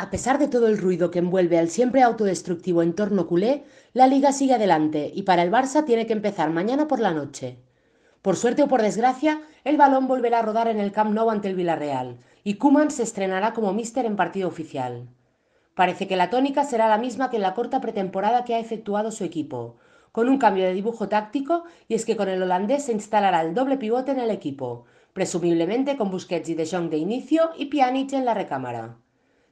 A pesar de todo el ruido que envuelve al siempre autodestructivo entorno culé, la liga sigue adelante y para el Barça tiene que empezar mañana por la noche. Por suerte o por desgracia, el balón volverá a rodar en el Camp Nou ante el Villarreal y Kuman se estrenará como míster en partido oficial. Parece que la tónica será la misma que en la corta pretemporada que ha efectuado su equipo, con un cambio de dibujo táctico y es que con el holandés se instalará el doble pivote en el equipo, presumiblemente con Busquets y De Jong de inicio y Pjanic en la recámara.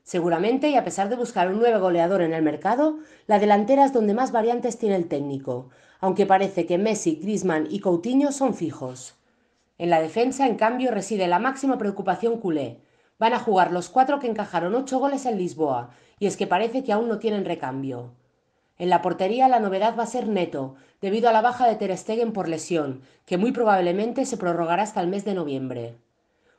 Seguramente, y a pesar de buscar un nuevo goleador en el mercado, la delantera es donde más variantes tiene el técnico, aunque parece que Messi, Grisman y Coutinho son fijos. En la defensa, en cambio, reside la máxima preocupación culé. Van a jugar los cuatro que encajaron ocho goles en Lisboa, y es que parece que aún no tienen recambio. En la portería la novedad va a ser Neto, debido a la baja de Ter Stegen por lesión, que muy probablemente se prorrogará hasta el mes de noviembre.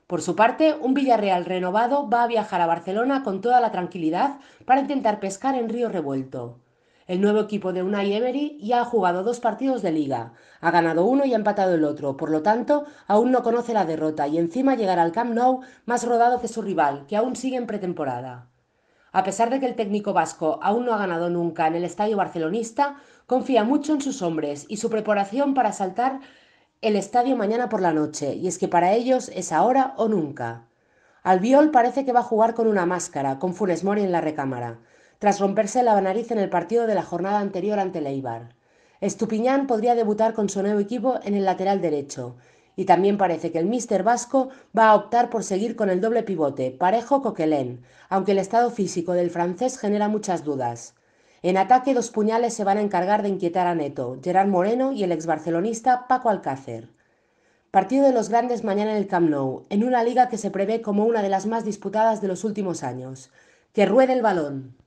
Por su parte, un Villarreal renovado va a viajar a Barcelona con toda la tranquilidad para intentar pescar en Río Revuelto. El nuevo equipo de Unai Emery ya ha jugado dos partidos de liga, ha ganado uno y ha empatado el otro, por lo tanto, aún no conoce la derrota y encima llegará al Camp Nou más rodado que su rival, que aún sigue en pretemporada. A pesar de que el técnico vasco aún no ha ganado nunca en el estadio barcelonista, confía mucho en sus hombres y su preparación para saltar el estadio mañana por la noche, y es que para ellos es ahora o nunca. Albiol parece que va a jugar con una máscara, con Funes Mori en la recámara, tras romperse la nariz en el partido de la jornada anterior ante Leibar. Estupiñán podría debutar con su nuevo equipo en el lateral derecho, y también parece que el mister vasco va a optar por seguir con el doble pivote, parejo Coquelén, aunque el estado físico del francés genera muchas dudas. En ataque, dos puñales se van a encargar de inquietar a Neto, Gerard Moreno y el exbarcelonista Paco Alcácer. Partido de los grandes mañana en el Camp Nou, en una liga que se prevé como una de las más disputadas de los últimos años. ¡Que ruede el balón!